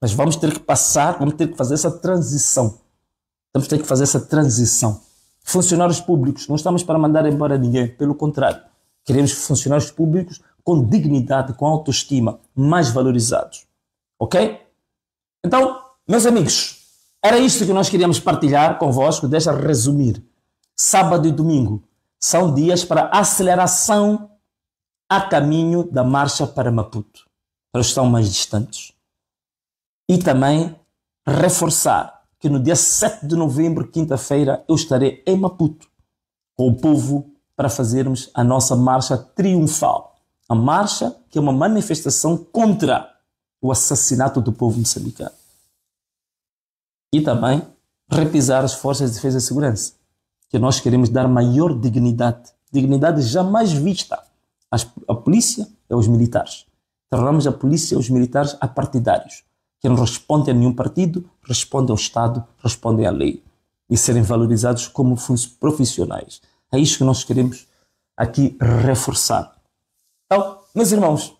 Mas vamos ter que passar, vamos ter que fazer essa transição. Vamos ter que fazer essa transição. Funcionários públicos, não estamos para mandar embora ninguém, pelo contrário, queremos funcionários públicos com dignidade, com autoestima, mais valorizados. Ok? Então, meus amigos, era isto que nós queríamos partilhar convosco, deixa resumir. Sábado e domingo são dias para aceleração a caminho da marcha para Maputo, para os que estão mais distantes e também reforçar que no dia 7 de novembro, quinta-feira, eu estarei em Maputo com o povo para fazermos a nossa marcha triunfal. A marcha que é uma manifestação contra o assassinato do povo moçambicano. E também repisar as forças de defesa e segurança, que nós queremos dar maior dignidade, dignidade jamais vista à polícia e aos militares. Tornamos a polícia e os militares a partidários que não respondem a nenhum partido, respondem ao Estado, respondem à lei e serem valorizados como profissionais. É isso que nós queremos aqui reforçar. Então, meus irmãos,